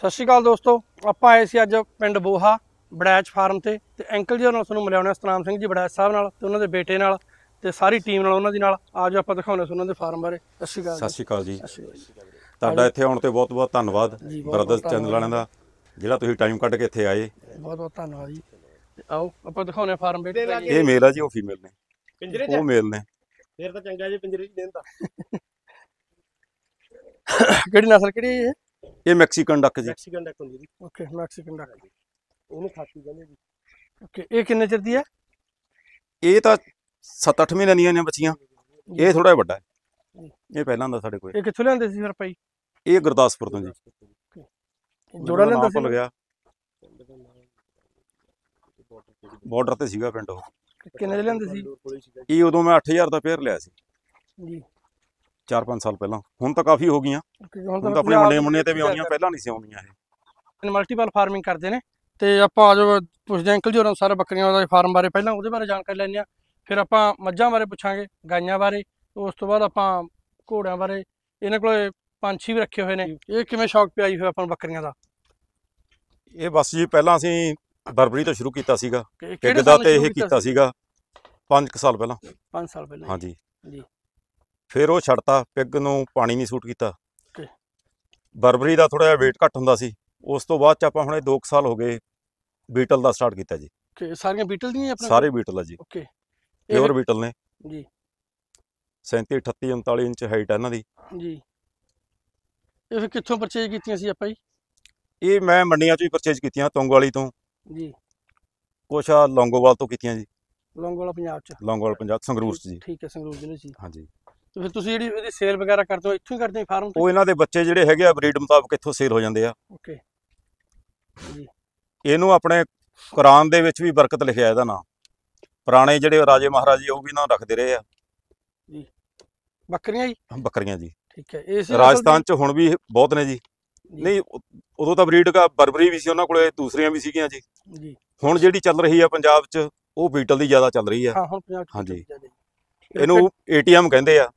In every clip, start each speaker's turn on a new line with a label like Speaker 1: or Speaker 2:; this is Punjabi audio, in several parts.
Speaker 1: ਸਤਿ ਸ਼੍ਰੀ ਅਕਾਲ ਦੋਸਤੋ ਆਪਾਂ ਆਏ ਸੀ ਅੱਜ ਪਿੰਡ ਬੋਹਾ ਬੜੈਚ ਫਾਰਮ ਤੇ ਤੇ ਅੰਕਲ ਜੀ ਨਾਲ ਤੁਹਾਨੂੰ ਮਿਲਾਉਣਾ ਸਤਨਾਮ ਸਿੰਘ ਜੀ ਬੜੈਚ ਸਾਹਿਬ ਨਾਲ ਤੇ ਉਹਨਾਂ ਦੇ ਬੇਟੇ ਨਾਲ ਤੇ ਸਾਰੀ ਟੀਮ ਨਾਲ ਉਹਨਾਂ ਦੀ ਨਾਲ ਆਜ ਆਪਾਂ ਦਿਖਾਉਣਾ ਸੀ ਉਹਨਾਂ ਦੇ ਫਾਰਮ ਬਾਰੇ ਸਤਿ ਸ਼੍ਰੀ ਅਕਾਲ ਸਤਿ ਸ਼੍ਰੀ
Speaker 2: ਅਕਾਲ ਜੀ ਤੁਹਾਡਾ ਇੱਥੇ ਆਉਣ ਤੇ ਬਹੁਤ ਬਹੁਤ ਧੰਨਵਾਦ ਬ੍ਰਦਰਸ ਚੈਨਲ ਵਾਲਿਆਂ ਦਾ ਜਿਹੜਾ ਤੁਸੀਂ ਟਾਈਮ ਕੱਢ ਕੇ ਇੱਥੇ ਆਏ
Speaker 1: ਬਹੁਤ ਬਹੁਤ ਧੰਨਵਾਦ ਜੀ ਆਓ ਆਪਾਂ ਦਿਖਾਉਣੇ ਫਾਰਮ ਬੇਟੇ ਇਹ ਮੇਲ ਆ ਜੀ ਉਹ
Speaker 2: ਫੀਮੇਲ ਨੇ ਪਿੰਜਰੇ ਚ ਉਹ ਮੇਲ ਨੇ
Speaker 1: ਫੇਰ ਤਾਂ ਚੰਗਾ ਜੀ ਪਿੰਜਰੇ ਚ ਦੇਣ ਦਾ ਕਿਹੜੀ ਨਸਲ ਕਿਹੜੀ ਹੈ
Speaker 2: ਇਹ ਮੈਕਸੀਕਨ ਡੱਕ ਜੀ ਮੈਕਸੀਕਨ
Speaker 3: ਡੱਕ ਹੁੰਦੀ ਜੀ ਓਕੇ ਮੈਕਸੀਕਨ ਡੱਕ ਉਹਨੂੰ ਖਾਤੀ ਕਹਿੰਦੇ ਜੀ
Speaker 2: ਓਕੇ ਇਹ ਕਿੰਨੇ ਚਿਰ ਦੀ ਹੈ ਇਹ ਤਾਂ 7-8 ਮਹੀਨਿਆਂ ਦੀਆਂ ਨੇ ਬੱਚੀਆਂ ਇਹ ਥੋੜਾ ਜਿਹਾ ਵੱਡਾ ਹੈ ਇਹ ਪਹਿਲਾਂ ਦਾ ਸਾਡੇ ਕੋਲ ਇਹ
Speaker 1: ਕਿੱਥੋਂ ਲਿਆਂਦੇ ਸੀ ਫਿਰ ਭਾਈ
Speaker 2: ਇਹ ਗੁਰਦਾਸਪੁਰ ਤੋਂ ਜੀ
Speaker 1: ਜੋੜਾ ਲੈਂਦਾ ਸੀ ਭੁੱਲ ਗਿਆ
Speaker 2: ਬਾਰਡਰ ਤੇ ਸੀਗਾ ਪਿੰਡ ਉਹ
Speaker 1: ਕਿੰਨੇ ਦੇ ਲੈਂਦੇ ਸੀ
Speaker 2: ਇਹ ਉਦੋਂ ਮੈਂ 8000 ਦਾ ਪੇਅਰ ਲਿਆ ਸੀ ਜੀ 4-5 ਸਾਲ ਪਹਿਲਾਂ ਹੁਣ ਤਾਂ ਕਾਫੀ ਹੋ ਗਈਆਂ
Speaker 1: ਹੁਣ ਤਾਂ ਆਪਣੇ ਮੁੰਡੇ ਮੁੰਨੇ ਤੇ ਵੀ ਆਉਂਦੀਆਂ ਪਹਿਲਾਂ ਨਹੀਂ ਸੀ ਆਉਂਦੀਆਂ ਇਹ ਮਲਟੀਪਲ ਫਾਰਮਿੰਗ ਕਰਦੇ ਨੇ ਤੇ ਆਪਾਂ ਆਜੋ ਪੁੱਛਦੇ ਅੰਕਲ ਜੀ ਹੋਰਾਂ ਸਾਰੇ ਬੱਕਰੀਆਂ ਦਾ ਫਾਰਮ ਬਾਰੇ ਪਹਿਲਾਂ ਉਹਦੇ ਬਾਰੇ ਜਾਣਕਾਰੀ ਲੈਣੀ ਆ ਫਿਰ ਆਪਾਂ ਮੱਝਾਂ ਬਾਰੇ ਪੁੱਛਾਂਗੇ ਗਾਈਆਂ ਬਾਰੇ ਉਸ ਤੋਂ ਬਾਅਦ ਆਪਾਂ ਘੋੜਿਆਂ ਬਾਰੇ ਇਹਨਾਂ ਕੋਲੇ ਪੰਛੀ ਵੀ ਰੱਖੇ ਹੋਏ ਨੇ ਇਹ ਕਿਵੇਂ ਸ਼ੌਕ ਪਿਆਈ ਹੋਇਆ ਆਪਾਂ ਬੱਕਰੀਆਂ ਦਾ
Speaker 2: ਇਹ ਬਸ ਜੀ ਪਹਿਲਾਂ ਅਸੀਂ ਬਰਬਰੀ ਤੋਂ ਸ਼ੁਰੂ ਕੀਤਾ ਸੀਗਾ ਕਿਹੜੇ ਦਾ ਤੇ ਇਹ ਕੀਤਾ ਸੀਗਾ 5 ਸਾਲ ਪਹਿਲਾਂ 5 ਸਾਲ ਪਹਿਲਾਂ ਹਾਂਜੀ ਜੀ ਫਿਰ ਉਹ ਛੱਡਤਾ ਪਿੱਗ ਨੂੰ ਪਾਣੀ ਨਹੀਂ ਸੂਟ ਕੀਤਾ ਬਰਬਰੀ ਦਾ ਥੋੜਾ ਜਿਹਾ weight ਘੱਟ ਹੁੰਦਾ ਸੀ ਉਸ ਤੋਂ ਬਾਅਦ ਚ ਆਪਾਂ ਹੁਣੇ 2 ਸਾਲ ਹੋ ਗਏ ਬੀਟਲ ਦਾ ਸਟਾਰਟ ਕੀਤਾ ਜੀ
Speaker 1: ਓਕੇ ਸਾਰੀਆਂ ਬੀਟਲ ਦੀਆਂ ਆਪਣੇ ਸਾਰੇ ਬੀਟਲ ਆ ਜੀ ਓਕੇ
Speaker 2: ਪਿਓਰ ਬੀਟਲ ਨੇ ਜੀ 37 38 39 ਇੰਚ ਹਾਈਟ ਆ ਇਹਨਾਂ ਦੀ
Speaker 1: ਜੀ ਇਹ ਫਿਰ ਕਿੱਥੋਂ ਪਰਚੇਜ ਕੀਤੀਆਂ ਸੀ ਆਪਾਂ
Speaker 2: ਜੀ ਇਹ ਮੈਂ ਮੰਡੀਆਂ ਤੋਂ ਹੀ ਪਰਚੇਜ ਕੀਤੀਆਂ ਵਾਲੀ ਤੋਂ ਜੀ ਕੁਛ ਆ ਲੌਂਗੋਵਾਲ ਤੋਂ ਕੀਤੀਆਂ ਜੀ
Speaker 1: ਲੌਂਗੋਵਾਲ ਪੰਜਾਬ ਚ
Speaker 2: ਲੌਂਗੋਵਾਲ ਪੰਜਾਬ ਸੰਗਰੂਰ ਚ ਜੀ ਠੀਕ ਹੈ ਸੰਗਰੂਰ ਜ਼ਿਲ੍ਹੇ ਚ ਹਾਂਜੀ
Speaker 1: ਤੇ ਫਿਰ ਤੁਸੀਂ ਜਿਹੜੀ ਇਹਦੀ ਸੇਲ ਵਗੈਰਾ ਕਰਦੇ ਹੋ ਇੱਥੋਂ ਹੀ ਕਰਦੇ ਹੋ ਫਾਰਮ ਤੋਂ ਉਹ ਇਹਨਾਂ
Speaker 2: ਦੇ ਬੱਚੇ ਜਿਹੜੇ ਹੈਗੇ ਆ ਬਰੀਡ ਮੁਤਾਬਕ ਇੱਥੋਂ ਸੇਲ ਹੋ ਜਾਂਦੇ ਆ ਓਕੇ ਜੀ ਇਹਨੂੰ ਆਪਣੇ ਕੁਰਾਨ ਦੇ ਵਿੱਚ ਵੀ ਬਰਕਤ ਲਿਖਿਆ ਇਹਦਾ ਨਾਮ ਪੁਰਾਣੇ ਜਿਹੜੇ ਰਾਜੇ ਮਹਾਰਾਜੇ ਉਹ ਵੀ ਨਾਂ ਰੱਖਦੇ ਰਹੇ ਆ ਜੀ ਬੱਕਰੀਆਂ ਜੀ ਬੱਕਰੀਆਂ ਜੀ ਠੀਕ ਹੈ ਇਸ ਰਾਜਸਥਾਨ ਚ ਹੁਣ ਵੀ ਬਹੁਤ ਨੇ ਜੀ ਨਹੀਂ ਉਦੋਂ ਤਾਂ ਬਰੀਡ ਦਾ ਬਰਬਰੀ ਵੀ ਸੀ ਉਹਨਾਂ ਕੋਲੇ ਦੂਸਰੀਆਂ ਵੀ ਸੀਗੀਆਂ ਜੀ ਜੀ ਹੁਣ ਜਿਹੜੀ ਚੱਲ ਰਹੀ ਆ ਪੰਜਾਬ ਚ ਉਹ ਬੀਟਲ ਦੀ ਜ਼ਿਆਦਾ ਚੱਲ ਰਹੀ ਆ ਹਾਂ ਹੁਣ ਪੰਜਾਬ ਜੀ ਇਹਨੂੰ ਏਟੀਐਮ ਕਹਿੰਦੇ ਆ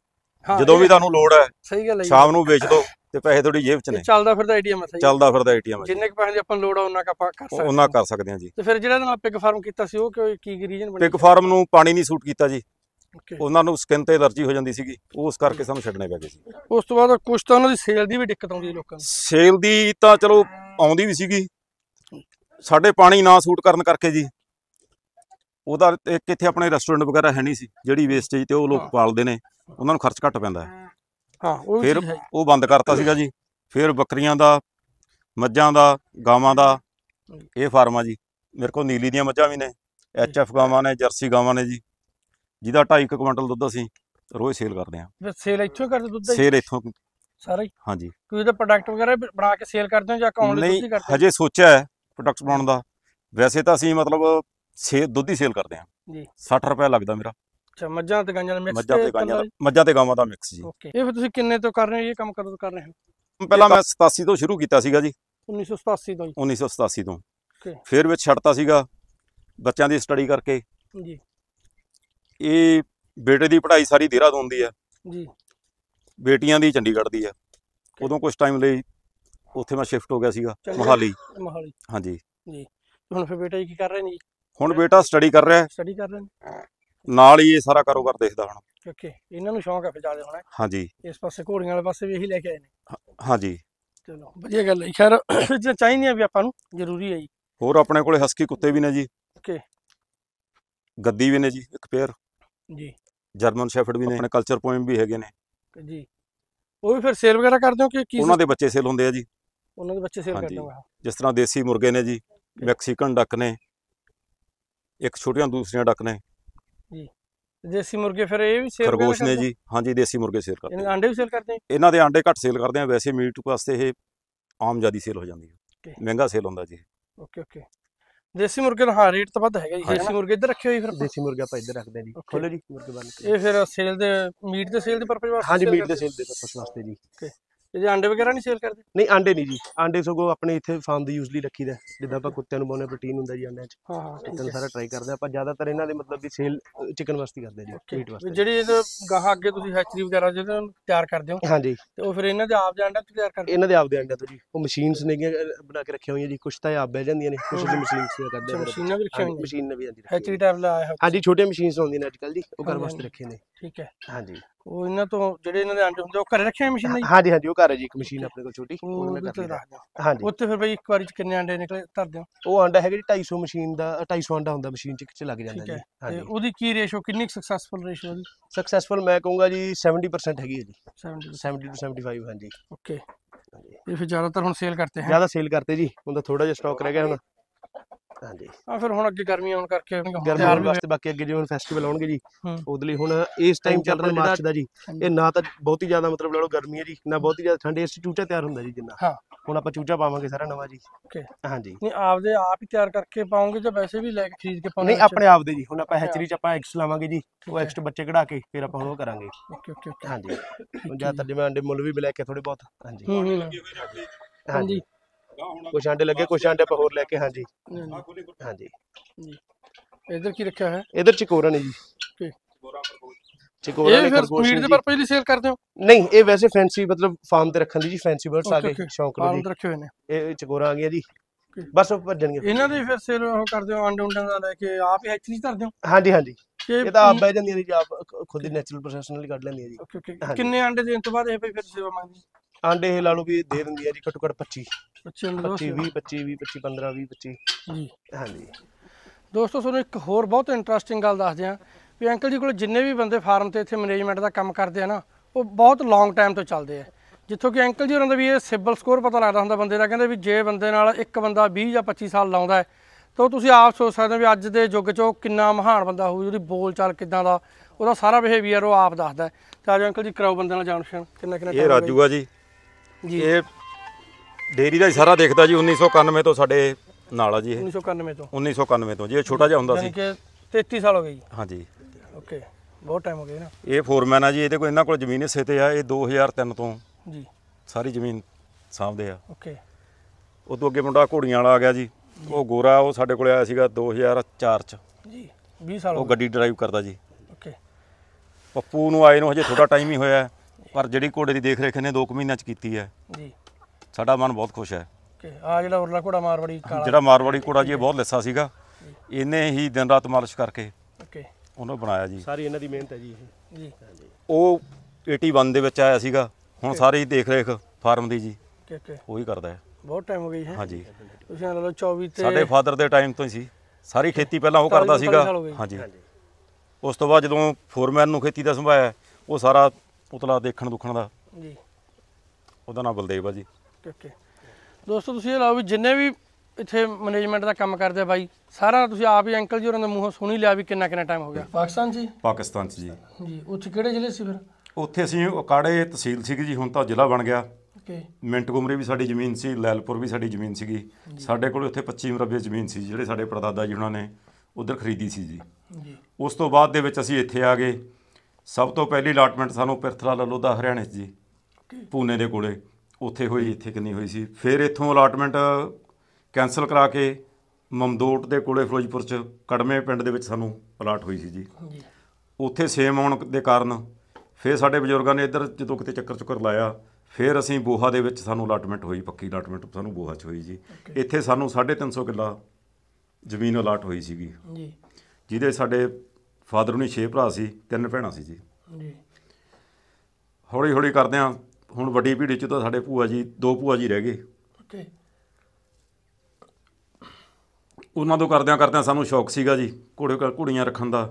Speaker 2: ਜਦੋਂ ਵੀ ਤੁਹਾਨੂੰ ਲੋੜ ਹੈ
Speaker 1: ਸਹੀ ਗੱਲ ਹੈ ਸ਼ਾਮ ਨੂੰ ਵੇਚ ਦਿਓ
Speaker 2: ਤੇ ਪੈਸੇ ਤੁਹਾਡੀ ਜੇਬ 'ਚ ਨੇ
Speaker 1: ਚੱਲਦਾ ਫਿਰਦਾ ਏਟੀਐਮ ਹੈ ਸਹੀ
Speaker 2: ਚੱਲਦਾ ਫਿਰਦਾ ਏਟੀਐਮ ਹੈ ਜਿੰਨੇ
Speaker 1: ਕ ਪੈਸੇ ਦੀ ਆਪਾਂ ਲੋੜ ਆ ਉਹਨਾਂ ਕ ਆਪਾਂ ਕਰ ਸਕਦੇ ਉਹਨਾਂ ਕਰ ਸਕਦੇ ਹਾਂ ਜੀ ਤੇ ਫਿਰ ਜਿਹੜਾ ਨਾਲ ਪਿਕ ਫਾਰਮ ਕੀਤਾ ਸੀ ਉਹ ਕਿਉਂ ਕੀ ਰੀਜਨ ਬਣਿਆ ਪਿਕ ਫਾਰਮ
Speaker 2: ਨੂੰ ਪਾਣੀ ਨਹੀਂ ਸੂਟ ਕੀਤਾ ਜੀ ਉਹਨਾਂ ਨੂੰ ਸਕਿਨ ਤੇ ਅਲਰਜੀ ਹੋ ਜਾਂਦੀ ਸੀਗੀ ਉਸ ਕਰਕੇ ਸਾਨੂੰ ਛੱਡਣੇ ਪੈ ਗਏ ਸੀ
Speaker 1: ਉਸ ਤੋਂ ਬਾਅਦ ਕੁਝ ਤਾਂ ਉਹਨਾਂ ਦੀ ਸੇਲ ਦੀ ਵੀ ਦਿੱਕਤ ਆਉਂਦੀ ਲੋਕਾਂ
Speaker 2: ਨੂੰ ਸੇਲ ਦੀ ਤਾਂ ਚਲੋ ਆਉਂਦੀ ਵੀ ਸੀਗੀ ਸਾਡੇ ਪਾਣੀ ਨਾ ਸੂਟ ਕਰਨ ਕਰਕੇ ਜੀ ਉਹਦਾ ਇੱਕ ਇੱਥੇ ਆਪਣੇ ਰੈਸਟੋਰੈਂਟ ਵਗੈਰਾ ਹੈ ਨਹੀਂ ਸੀ ਜਿਹੜੀ ਵੇਸਟੇਜ ਤੇ ਉਹ ਲੋਕ ਪਾਲਦੇ ਨੇ ਉਹਨਾਂ ਨੂੰ ਖਰਚ ਘੱਟ ਪੈਂਦਾ ਹੈ ਹਾਂ ਉਹ ਫਿਰ ਉਹ ਬੰਦ ਕਰਤਾ ਸੀਗਾ ਜੀ ਫਿਰ ਬੱਕਰੀਆਂ ਦਾ ਮੱਝਾਂ ਦਾ ਗਾਵਾਂ ਦਾ ਇਹ ਫਾਰਮ ਆ ਜੀ ਮੇਰੇ ਕੋਲ ਨੀਲੀ ਦੀਆਂ ਮੱਝਾਂ ਵੀ ਨੇ ਐਚ ਐਫ ਗਾਵਾਂ ਨੇ ਜਰਸੀ ਗਾਵਾਂ ਨੇ ਜੀ ਜਿਹਦਾ 2.5 ਕੁਇੰਟਲ ਦੁੱਧ ਅਸੀਂ ਰੋਜ਼ ਸੇਲ ਕਰਦੇ ਆ
Speaker 1: ਸੇਲ ਇੱਥੋਂ ਕਰਦੇ ਦੁੱਧ ਸੇਲ ਇੱਥੋਂ ਸਾਰਾ ਹੀ ਹਾਂਜੀ ਕੋਈ ਤਾਂ ਪ੍ਰੋਡਕਟ ਵਗੈਰਾ ਬਣਾ ਕੇ ਸੇਲ ਕਰਦੇ ਹੋ ਜਾਂ ਅਕਾਊਂਟ ਤੁਸੀਂ ਕਰਦੇ ਨਹੀਂ ਹਜੇ
Speaker 2: ਸੋਚਿਆ ਹੈ ਪ੍ਰੋਡਕਟਸ ਬਣਾਉਣ ਦਾ ਵੈਸੇ ਤਾਂ ਅਸੀਂ ਮਤਲਬ ਸੇ ਦੁੱਧ ਹੀ ਸੇਲ ਕਰਦੇ ਆ ਜੀ 60 ਰੁਪਏ ਲੱਗਦਾ ਮੇਰਾ
Speaker 1: ਅੱਛਾ ਮੱਝਾਂ ਤੇ ਗਾਂਜਾਂ ਦਾ ਮਿਕਸ ਮੱਝਾਂ ਤੇ ਗਾਈਆਂ ਦਾ
Speaker 2: ਮੱਝਾਂ ਤੇ ਗਾਵਾਂ ਦਾ ਮਿਕਸ ਜੀ ਓਕੇ
Speaker 1: ਇਹ ਫਿਰ ਤੁਸੀਂ ਕਿੰਨੇ ਤੋਂ ਕਰ ਰਹੇ ਹੋ ਇਹ ਕੰਮ ਕਦੋਂ ਕਰ ਰਹੇ ਹੋ
Speaker 2: ਪਹਿਲਾਂ ਮੈਂ 87 ਤੋਂ ਸ਼ੁਰੂ ਕੀਤਾ ਸੀਗਾ ਜੀ
Speaker 1: 1987 ਤੋਂ
Speaker 2: 1987 ਤੋਂ ਓਕੇ ਫਿਰ ਵਿੱਚ ਛੱਡਤਾ ਸੀਗਾ ਬੱਚਿਆਂ ਦੀ ਸਟੱਡੀ ਕਰਕੇ ਜੀ ਇਹ ਬੇਟੇ ਦੀ ਪੜ੍ਹਾਈ ਸਾਰੀ ਤੋਂ ਹੁੰਦੀ ਹੈ ਜੀ ਬੇਟੀਆਂ ਦੀ ਚੰਡੀਗੜ੍ਹ ਦੀ ਹੈ ਉਦੋਂ ਕੁਝ ਟਾਈਮ ਲਈ ਉੱਥੇ ਮੈਂ ਸ਼ਿਫਟ ਹੋ ਗਿਆ ਸੀਗਾ ਮੋਹਾਲੀ ਮੋਹਾਲੀ ਹਾਂਜੀ
Speaker 1: ਜੀ ਹੁਣ ਫਿਰ ਬੇਟਾ ਜੀ ਕੀ ਕਰ ਰਹੇ ਨੇ ਜੀ
Speaker 2: ਹੁਣ ਬੇਟਾ ਸਟੱਡੀ ਕਰ ਰਿਹਾ ਹੈ
Speaker 1: ਸਟੱਡੀ ਕਰ ਰਿਹਾ
Speaker 2: ਨਾਲ ਹੀ ਇਹ ਸਾਰਾ ਕਾਰੋਬਾਰ ਦੇਖਦਾ ਹੁਣ
Speaker 1: ਓਕੇ ਇਹਨਾਂ ਨੂੰ ਸ਼ੌਂਕ ਹੈ ਫਿਰ ਜ਼ਿਆਦਾ ਹੋਣਾ ਹਾਂਜੀ ਇਸ ਪਾਸੇ ਘੋੜੀਆਂ ਵਾਲੇ ਪਾਸੇ ਵੀ ਇਹੀ ਲੈ ਕੇ ਆਏ ਨੇ ਹਾਂਜੀ ਚਲੋ ਵਧੀਆ ਗੱਲ ਹੈ ਖੈਰ ਚੀਜ਼ਾਂ ਚਾਹੀਦੀਆਂ ਵੀ ਆਪਾਂ ਨੂੰ ਜ਼ਰੂਰੀ ਹੈ ਜੀ
Speaker 2: ਹੋਰ ਆਪਣੇ ਕੋਲੇ ਹਸਕੀ ਕੁੱਤੇ ਵੀ ਨੇ ਜੀ ਓਕੇ ਗੱਦੀ ਵੀ ਨੇ ਜੀ ਇੱਕ ਪੇਅਰ ਜੀ ਜਰਮਨ ਸ਼ੈਫਰਡ ਵੀ ਨੇ ਆਪਣੇ ਕਲਚਰ ਪੋਇਮ ਵੀ ਹੈਗੇ ਨੇ
Speaker 1: ਜੀ ਉਹ ਵੀ ਫਿਰ ਸੇਲ ਵਗੈਰਾ ਕਰਦੇ ਹੋ ਕਿ ਕੀ ਉਹਨਾਂ ਦੇ
Speaker 2: ਬੱਚੇ ਸੇਲ ਹੁੰਦੇ ਆ ਜੀ
Speaker 1: ਉਹਨਾਂ ਦੇ ਬੱਚੇ ਸੇਲ ਕਰਦੇ ਹੋ
Speaker 2: ਜਿਸ ਤਰ੍ਹਾਂ ਦੇਸੀ ਮੁਰਗੇ ਨੇ ਜੀ ਮੈਕਸੀਕਨ ਡੱਕ ਨੇ ਇੱਕ ਛੋਟੀਆਂ ਦੂਸਰੀਆਂ ਡੱਕ ਨੇ
Speaker 1: ਜੀ ਦੇਸੀ ਮੁਰਗੇ ਫਿਰ ਇਹ ਵੀ ਸੇਲ ਖਰਗੋਸ਼ ਨੇ ਜੀ
Speaker 2: ਹਾਂਜੀ ਦੇਸੀ ਮੁਰਗੇ ਸੇਲ ਕਰਦੇ ਇਹਨਾਂ ਅੰਡੇ ਵੀ ਸੇਲ ਕਰਦੇ ਇਹਨਾਂ ਦੇ ਅੰਡੇ ਘੱਟ ਸੇਲ ਕਰਦੇ ਆ ਵੈਸੇ ਮੀਟ ਵਾਸਤੇ ਇਹ ਆਮ ਜਿਆਦੀ ਸੇਲ ਹੋ ਜਾਂਦੀ ਹੈ ਮਹਿੰਗਾ ਸੇਲ ਹੁੰਦਾ ਜੀ
Speaker 1: ਓਕੇ ਓਕੇ ਦੇਸੀ ਮੁਰਗੇ ਦਾ ਹਾਂ ਰੇਟ ਤਾਂ ਵੱਧ ਹੈਗਾ ਜੀ ਦੇਸੀ ਮੁਰਗੇ ਇੱਧਰ ਰੱਖੇ ਹੋਏ ਫਿਰ ਦੇਸੀ ਮੁਰਗਾ ਆਪਾਂ ਇੱਧਰ ਰੱਖਦੇ ਜੀ ਖੋਲੋ ਜੀ ਮੁਰਗੇ ਬੰਨ ਕੇ ਇਹ ਫਿਰ ਸੇਲ ਦੇ ਮੀਟ ਦੇ ਸੇਲ ਦੇ ਪਰਪਸ ਵਾਸਤੇ ਹਾਂਜੀ ਮੀਟ ਦੇ ਸੇਲ ਦੇ ਪਰਪਸ ਵਾਸਤੇ ਜੀ ਓਕੇ ਤੇ ਜੇ ਆਂਡੇ ਵਗੈਰਾ ਨਹੀਂ ਸੇਲ ਕਰਦੇ
Speaker 3: ਨਹੀਂ ਆਂਡੇ ਨਹੀਂ ਜੀ ਆਂਡੇ ਸਗੋਂ ਆਪਣੇ ਇੱਥੇ ਫਾਰਮ ਦੇ ਯੂਜ਼ਲੀ ਰੱਖੀਦਾ ਜਿੱਦਾਂ ਆਪਾਂ ਕੁੱਤਿਆਂ ਨੂੰ ਬੋਨੇ ਪ੍ਰੋਟੀਨ ਹੁੰਦਾ ਜੀ ਆਂਡਿਆਂ 'ਚ ਹਾਂ ਹਾਂ ਠੀਕ ਹੈ। ਸਾਰਾ ਟਰਾਈ ਕਰਦੇ ਆਪਾਂ ਜ਼ਿਆਦਾਤਰ ਇਹਨਾਂ ਦੇ ਮਤਲਬ ਵੀ ਸੇਲ ਚਿਕਨ ਵਾਸਤੇ ਕਰਦੇ ਜੀ ਮੀਟ ਵਾਸਤੇ
Speaker 1: ਜਿਹੜੀ ਇਹ ਗਾਹਾਂ ਅੱਗੇ ਤੁਸੀਂ ਹੈਚਰੀ ਵਗੈਰਾ ਜਿਹਨਾਂ ਨੂੰ ਤਿਆਰ ਕਰਦੇ ਹੋ ਹਾਂਜੀ ਤੇ ਉਹ ਫਿਰ ਇਹਨਾਂ ਦੇ ਆਪ ਅੰਡੇ ਤਿਆਰ ਕਰਦੇ ਇਹਨਾਂ ਦੇ
Speaker 3: ਆਪ ਦੇ ਅੰਡੇ ਤੋਂ ਜੀ ਉਹ ਮਸ਼ੀਨਸ ਨੇਗੀਆਂ ਬਣਾ ਕੇ ਰੱਖੀਆਂ ਹੋਈਆਂ ਜੀ ਕੁਛ ਤਾਂ ਆਪ ਬਹਿ ਜਾਂਦੀਆਂ ਨੇ ਕੁਛ ਜੀ ਮਸ਼ੀਨਸ ਕਰਦੇ ਅੱਛਾ, ਮਸ਼ੀਨਾਂ ਵੀ ਰੱਖੀਆਂ ਹੋਈਆਂ ਮਸ਼ੀਨ ਨੇ ਵੀ ਆਂਦੀ ਹੈਚਰੀ ਟਾਈਪ ਲਾਇਆ ਹੋਇਆ ਹਾਂਜੀ ਛੋਟੀਆਂ ਮਸ਼ੀਨਸ ਆਉਂਦੀਆਂ ਨੇ ਅੱਜ ਕੱਲ੍ਹ ਜੀ ਉਹ ਕਰ ਵਾਸਤੇ ਰੱਖੇ ਨੇ
Speaker 1: ਠੀਕ ਹੈ ਹਾਂਜੀ ਉਹ ਇਹਨਾਂ ਤੋਂ ਜਿਹੜੇ ਇਹਨਾਂ ਦੇ ਅੰਡੇ ਹੁੰਦੇ ਉਹ ਘਰੇ ਹੋਏ ਮਸ਼ੀਨ ਨਹੀਂ ਹਾਂਜੀ ਹਾਂਜੀ ਉਹ ਘਰ ਹੈ ਜੀ ਇੱਕ ਮਸ਼ੀਨ ਆਪਣੇ ਕੋਲ ਛੋਟੀ ਉਹਨਾਂ ਨੇ ਕਰਦੇ ਹਾਂਜੀ ਉੱਥੇ ਫਿਰ ਬਈ ਇੱਕ ਵਾਰੀ ਚ ਕਿੰਨੇ ਅੰਡੇ ਨਿਕਲੇ ਧਰ ਦਿਓ
Speaker 3: ਉਹ ਅੰਡਾ ਹੈਗਾ ਜੀ 250 ਮਸ਼ੀਨ ਦਾ 250 ਅੰਡਾ ਹੁੰਦਾ ਮਸ਼ੀਨ ਚ ਕਿੱਥੇ ਲੱਗ ਜਾਂਦਾ ਜੀ ਹਾਂਜੀ
Speaker 1: ਉਹਦੀ ਕੀ ਰੇਸ਼ੋ ਕਿੰਨੀ ਸਕਸੈਸਫੁਲ ਰੇਸ਼ੋ ਦੀ
Speaker 3: ਸਕਸੈਸਫੁਲ ਮੈਂ ਕਹੂੰਗਾ ਜੀ 70% ਹੈਗੀ ਹੈ ਜੀ 70 70 ਤੋਂ 75 ਹਾਂਜੀ
Speaker 1: ਓਕੇ ਇਹ ਫਿਰ ਜ਼ਿਆਦਾਤਰ ਹੁਣ ਸੇਲ ਕਰਤੇ ਹੈ
Speaker 3: ਜ਼ਿਆਦਾ ਸੇਲ ਕਰਤੇ ਜੀ ਉਹਦਾ ਥੋੜਾ ਜਿਹਾ ਸਟਾਕ ਰਹਿ ਗਿਆ ਹੁਣ ਹਾਂਜੀ
Speaker 1: ਆ ਫਿਰ ਹੁਣ ਅੱਗੇ ਗਰਮੀਆਂ ਆਉਣ ਕਰਕੇ ਗਰਮੀ ਗਰਮੀਆਂ ਵਾਸਤੇ
Speaker 3: ਬਾਕੀ ਅੱਗੇ ਜਿਵੇਂ ਫੈਸਟੀਵਲ ਆਉਣਗੇ
Speaker 1: ਜੀ ਉਹਦੇ ਲਈ ਹੁਣ ਇਸ ਟਾਈਮ ਚੱਲ ਰਿਹਾ ਮਾਰਚ ਦਾ ਜੀ ਇਹ
Speaker 3: ਨਾ ਤਾਂ ਬਹੁਤੀ ਜ਼ਿਆਦਾ ਮਤਲਬ ਲੈ ਲਓ ਗਰਮੀ ਹੈ ਜੀ ਨਾ ਬਹੁਤੀ ਜ਼ਿਆਦਾ ਠੰਡੇ ਇਸ ਚੂਚਾ ਤਿਆਰ ਹੁੰਦਾ ਜੀ ਜਿੰਨਾ ਹਾਂ ਹੁਣ ਆਪਾਂ ਚੂਚਾ ਪਾਵਾਂਗੇ ਸਾਰਾ
Speaker 1: ਨਵਾਂ ਜੀ ਓਕੇ ਹਾਂਜੀ ਨਹੀਂ ਆਪਦੇ ਆਪ ਹੀ ਤਿਆਰ ਕਰਕੇ ਪਾਉਂਗੇ ਜਾਂ ਵੈਸੇ ਵੀ ਲੈ ਕੇ ਖਰੀਦ ਕੇ ਪਾਉਂਗੇ ਨਹੀਂ ਆਪਣੇ ਆਪ ਦੇ
Speaker 3: ਜੀ ਹੁਣ ਆਪਾਂ ਹੈਚਰੀ ਚ ਆਪਾਂ ਐਕਸ ਲਾਵਾਂਗੇ ਜੀ ਉਹ ਐਕਸਟ ਬੱਚੇ ਕਢਾ ਕੇ ਫਿਰ ਆਪਾਂ ਹੁਣ ਉਹ ਕਰਾਂਗੇ ਓਕੇ ਓਕੇ ਹਾਂਜੀ ਜਿਆਦਾ ਡਿਮਾਂਡ ਅੰਡੇ ਮੁੱਲ ਵੀ ਬਲੈਕ ਹੈ ਥੋੜੇ ਬਹੁਤ ਹਾਂਜੀ ਹਾਂਜੀ ਕੁਛ ਆਂਡੇ ਲੱਗੇ ਕੁਛ ਆਂਡੇ ਆਪਾਂ ਹੋਰ ਲੈ ਕੇ ਹਾਂਜੀ ਹਾਂਜੀ
Speaker 1: ਇਧਰ ਕੀ ਰੱਖਿਆ ਹੈ
Speaker 3: ਇਧਰ ਚਕੋਰਾ ਨੇ ਜੀ ਚਕੋਰਾ ਨੇ ਇਹ ਫਿਰ ਖਰਗੋਸ਼ ਮੀਟ ਨੇ ਦੇ
Speaker 1: ਪਰਪਸ ਲਈ ਸੇਲ ਕਰਦੇ ਹੋ
Speaker 3: ਨਹੀਂ ਇਹ ਵੈਸੇ ਫੈਂਸੀ ਮਤਲਬ ਫਾਰਮ ਤੇ ਰੱਖਣ ਦੀ ਜੀ ਫੈਂਸੀ ਬਰਡਸ ਆ ਗਏ okay, ਸ਼ੌਂਕ ਨੂੰ ਜੀ ਫਾਰਮ ਰੱਖੇ ਹੋਏ ਨੇ ਇਹ ਚਕੋਰਾ ਆ ਗਿਆ ਜੀ ਬਸ ਉਹ ਭੱਜਣਗੇ
Speaker 1: ਇਹਨਾਂ ਦੀ ਫਿਰ ਸੇਲ ਉਹ ਕਰਦੇ ਹੋ ਅੰਡੇ ਉਂਡਿਆਂ ਦਾ ਲੈ ਕੇ ਆਪ ਹੀ ਐਕਚੁਅਲੀ ਧਰਦੇ ਹੋ ਹਾਂਜੀ ਹਾਂਜੀ ਇਹ ਤਾਂ ਆਪ ਬਹਿ ਜਾਂਦੀਆਂ ਨੇ ਜੀ ਆਪ
Speaker 3: ਖੁਦ ਹੀ ਨੈਚੁਰਲ ਪ੍ਰੋਸੈਸ ਨਾਲ ਹੀ ਕੱਢ ਲੈਂਦੀਆਂ ਜੀ ਓਕੇ ਓਕੇ ਕਿੰਨੇ
Speaker 1: ਅੰਡੇ ਦੇਣ ਤੋਂ ਬਾਅਦ ਇਹ ਫਿਰ ਸੇਵਾ ਮੰਗਦੀ
Speaker 3: ਆਂਡੇ ਇਹ ਲਾ ਲਓ ਵੀ ਦੇ ਦਿੰਦੀ ਆ ਜੀ ਘਟੂ ਘਟ 25
Speaker 1: ਅੱਛਾ 25 20 25 20 25 15 20 25 ਜੀ ਹਾਂਜੀ ਦੋਸਤੋ ਤੁਹਾਨੂੰ ਇੱਕ ਹੋਰ ਬਹੁਤ ਇੰਟਰਸਟਿੰਗ ਗੱਲ ਦੱਸਦੇ ਦਿਆਂ ਵੀ ਅੰਕਲ ਜੀ ਕੋਲ ਜਿੰਨੇ ਵੀ ਬੰਦੇ ਫਾਰਮ ਤੇ ਇੱਥੇ ਮੈਨੇਜਮੈਂਟ ਦਾ ਕੰਮ ਕਰਦੇ ਆ ਨਾ ਉਹ ਬਹੁਤ ਲੌਂਗ ਟਾਈਮ ਤੋਂ ਚੱਲਦੇ ਆ ਜਿੱਥੋਂ ਕਿ ਅੰਕਲ ਜੀ ਉਹਨਾਂ ਦਾ ਵੀ ਇਹ ਸਿਬਲ ਸਕੋਰ ਪਤਾ ਲੱਗਦਾ ਹੁੰਦਾ ਬੰਦੇ ਦਾ ਕਹਿੰਦੇ ਵੀ ਜੇ ਬੰਦੇ ਨਾਲ ਇੱਕ ਬੰਦਾ 20 ਜਾਂ 25 ਸਾਲ ਲਾਉਂਦਾ ਹੈ ਤਾਂ ਤੁਸੀਂ ਆਪ ਸੋਚ ਸਕਦੇ ਹੋ ਵੀ ਅੱਜ ਦੇ ਯੁੱਗ 'ਚ ਉਹ ਕਿੰਨਾ ਮਹਾਨ ਬੰਦਾ ਹੋਊ ਬੋਲ ਚਾਲ ਕਿਦਾਂ ਦਾ ਉਹਦਾ ਸਾਰਾ ਬਿਹੇਵੀਅਰ ਉਹ ਆਪ ਦੱਸਦਾ ਤਾਂ ਜੋ ਅੰਕਲ ਜੀ ਕਰਾਓ ਬੰਦੇ ਨਾਲ ਜਾਣ ਪਛਾਣ ਕਿੰਨਾ ਕਿੰਨਾ ਇਹ ਰਾਜੂਗਾ
Speaker 2: ਜੀ ਜੀ ਇਹ ਡੇਰੀ ਦਾ ਹੀ ਸਾਰਾ ਦੇਖਦਾ ਜੀ 1991 ਤੋਂ ਸਾਡੇ ਨਾਲ ਆ ਜੀ ਇਹ 1991 ਤੋਂ 1991 ਤੋਂ ਜੀ ਇਹ ਛੋਟਾ ਜਿਹਾ ਹੁੰਦਾ ਸੀ ਯਾਨੀ
Speaker 1: ਕਿ 33 ਸਾਲ ਹੋ ਗਏ ਜੀ ਹਾਂਜੀ ਓਕੇ ਬਹੁਤ ਟਾਈਮ ਹੋ ਗਿਆ ਨਾ
Speaker 2: ਇਹ ਫੋਰਮੈਨ ਆ ਜੀ ਇਹਦੇ ਕੋਲ ਇਹਨਾਂ ਕੋਲ ਜ਼ਮੀਨ ਹਿੱਸੇ ਤੇ ਆ ਇਹ 2003 ਤੋਂ ਜੀ ਸਾਰੀ ਜ਼ਮੀਨ ਸਾਂਭਦੇ ਆ ਓਕੇ ਉਦੋਂ ਅੱਗੇ ਮੁੰਡਾ ਘੋੜੀਆਂ ਵਾਲਾ ਆ ਗਿਆ ਜੀ ਉਹ ਗੋਰਾ ਉਹ ਸਾਡੇ ਕੋਲ ਆਇਆ ਸੀਗਾ 2004 ਚ ਜੀ 20 ਸਾਲ ਉਹ ਗੱਡੀ ਡਰਾਈਵ ਕਰਦਾ ਜੀ ਓਕੇ ਪੱਪੂ ਨੂੰ ਆਏ ਨੂੰ ਹਜੇ ਥੋੜਾ ਟਾਈਮ ਹੀ ਹੋਇਆ ਪਰ ਜਿਹੜੀ ਘੋੜੇ ਦੀ ਦੇਖ ਰੇਖ ਨੇ 2 ਮਹੀਨਿਆਂ ਚ ਕੀਤੀ ਹੈ ਜੀ ਸਾਡਾ ਮਨ ਬਹੁਤ ਖੁਸ਼ ਹੈ
Speaker 1: ਕਿ ਆ ਜਿਹੜਾ ਉਰਲਾ ਘੋੜਾ ਮਾਰਵਾੜੀ ਕਾਲਾ ਜਿਹੜਾ ਮਾਰਵਾੜੀ ਘੋੜਾ ਜੀ ਇਹ ਬਹੁਤ
Speaker 2: ਲਿੱਸਾ ਸੀਗਾ ਇਹਨੇ ਹੀ ਦਿਨ ਰਾਤ ਮਾਲਿਸ਼ ਕਰਕੇ ਓਕੇ ਉਹਨੂੰ ਬਣਾਇਆ ਜੀ
Speaker 1: ਸਾਰੀ ਇਹਨਾਂ ਦੀ ਮਿਹਨਤ ਹੈ ਜੀ ਇਹ
Speaker 2: ਜੀ ਉਹ 81 ਦੇ ਵਿੱਚ ਆਇਆ ਸੀਗਾ ਹੁਣ ਸਾਰੀ ਦੇਖ ਰੇਖ ਫਾਰਮ ਦੀ ਜੀ ਓਕੇ ਉਹੀ ਕਰਦਾ ਹੈ
Speaker 1: ਬਹੁਤ ਟਾਈਮ ਹੋ ਗਈ ਹੈ ਹਾਂਜੀ ਤੁਸੀਂ ਲਾ ਲਓ 24 ਤੇ ਸਾਡੇ ਫਾਦਰ
Speaker 2: ਦੇ ਟਾਈਮ ਤੋਂ ਹੀ ਸੀ ਸਾਰੀ ਖੇਤੀ ਪਹਿਲਾਂ ਉਹ ਕਰਦਾ ਸੀਗਾ ਹਾਂਜੀ ਉਸ ਤੋਂ ਬਾਅਦ ਜਦੋਂ ਫੋਰਮੈਨ ਨੂੰ ਖੇਤੀ ਦਾ ਸੰਭਾਇਆ ਉਹ ਸਾਰਾ ਪੁਤਲਾ ਦੇਖਣ ਦੁਖਣ ਦਾ ਜੀ ਉਹਦਾ ਨਾਮ ਬਲਦੇਵ ਆ ਜੀ
Speaker 1: ਓਕੇ ਦੋਸਤੋ ਤੁਸੀਂ ਇਹ ਲਾਓ ਵੀ ਜਿੰਨੇ ਵੀ ਇੱਥੇ ਮੈਨੇਜਮੈਂਟ ਦਾ ਕੰਮ ਕਰਦੇ ਆ ਬਾਈ ਸਾਰਾ ਤੁਸੀਂ ਆਪ ਹੀ ਅੰਕਲ ਜੀ ਉਹਨਾਂ ਦੇ ਮੂੰਹੋਂ ਸੁਣੀ ਲਿਆ ਵੀ ਕਿੰਨਾ ਕਿੰਨਾ ਟਾਈਮ ਹੋ ਗਿਆ
Speaker 2: ਪਾਕਿਸਤਾਨ ਜੀ ਪਾਕਿਸਤਾਨ ਚ ਜੀ
Speaker 1: ਜੀ ਉੱਥੇ ਕਿਹੜੇ ਜ਼ਿਲ੍ਹੇ ਸੀ ਫਿਰ
Speaker 2: ਉੱਥੇ ਅਸੀਂ ਅਕਾੜੇ ਤਹਿਸੀਲ ਸੀ ਜੀ ਹੁਣ ਤਾਂ ਜ਼ਿਲ੍ਹਾ ਬਣ ਗਿਆ ਓਕੇ ਮਿੰਟ ਗੁਮਰੇ ਵੀ ਸਾਡੀ ਜ਼ਮੀਨ ਸੀ ਲੈਲਪੁਰ ਵੀ ਸਾਡੀ ਜ਼ਮੀਨ ਸੀਗੀ ਸਾਡੇ ਕੋਲ ਉੱਥੇ 25 ਮਰਬੇ ਜ਼ਮੀਨ ਸੀ ਜਿਹੜੇ ਸਾਡੇ ਪਰਦਾਦਾ ਜੀ ਉਹਨਾਂ ਨੇ ਉਧਰ ਖਰੀਦੀ ਸੀ ਜੀ ਜੀ ਉਸ ਤੋਂ ਬਾਅਦ ਦੇ ਵਿੱਚ ਅਸੀਂ ਇੱਥੇ ਆ ਗਏ ਸਭ ਤੋਂ ਪਹਿਲੀ ਅਲਾਟਮੈਂਟ ਸਾਨੂੰ ਪਿਰਥਲਾ ਲਲੋਦਾ ਹਰਿਆਣੇ 'ਚ ਜੀ ਪੂਨੇ ਦੇ ਕੋਲੇ ਉੱਥੇ ਹੋਈ ਇੱਥੇ ਕਿੰਨੀ ਹੋਈ ਸੀ ਫਿਰ ਇੱਥੋਂ ਅਲਾਟਮੈਂਟ ਕੈਨਸਲ ਕਰਾ ਕੇ ਮਮਦੋਟ ਦੇ ਕੋਲੇ ਫਿਰੋਜ਼ਪੁਰ 'ਚ ਕੜਮੇ ਪਿੰਡ ਦੇ ਵਿੱਚ ਸਾਨੂੰ ਅਲਾਟ ਹੋਈ ਸੀ ਜੀ ਉੱਥੇ ਸੇਮ ਆਉਣ ਦੇ ਕਾਰਨ ਫਿਰ ਸਾਡੇ ਬਜ਼ੁਰਗਾਂ ਨੇ ਇੱਧਰ ਜਦੋਂ ਕਿਤੇ ਚੱਕਰ ਚੁੱਕਰ ਲਾਇਆ ਫਿਰ ਅਸੀਂ ਬੋਹਾ ਦੇ ਵਿੱਚ ਸਾਨੂੰ ਅਲਾਟਮੈਂਟ ਹੋਈ ਪੱਕੀ ਅਲਾਟਮੈਂਟ ਸਾਨੂੰ ਬੋਹਾ 'ਚ ਹੋਈ ਜੀ ਇੱਥੇ ਸਾਨੂੰ 350 ਕਿੱਲਾ ਜ਼ਮੀਨ ਅਲਾਟ ਹੋਈ ਸੀਗੀ ਜੀ ਜਿਹਦੇ ਸਾਡੇ ਫਾਦਰ ਨੂੰ 6 ਭਰਾ ਸੀ ਤਿੰਨ ਭੈਣਾਂ ਸੀ ਜੀ ਜੀ ਹੌਲੀ ਹੌਲੀ ਕਰਦੇ ਆ ਹੁਣ ਵੱਡੀ ਪੀੜ੍ਹੀ ਚ ਤਾਂ ਸਾਡੇ ਭੂਆ ਜੀ ਦੋ ਭੂਆ ਜੀ ਰਹਿ ਗਏ ਓਕੇ ਉਹਨਾਂ ਤੋਂ ਕਰਦਿਆਂ ਕਰਦਿਆਂ ਸਾਨੂੰ ਸ਼ੌਕ ਸੀਗਾ ਜੀ ਘੋੜੇ ਘੋੜੀਆਂ ਰੱਖਣ ਦਾ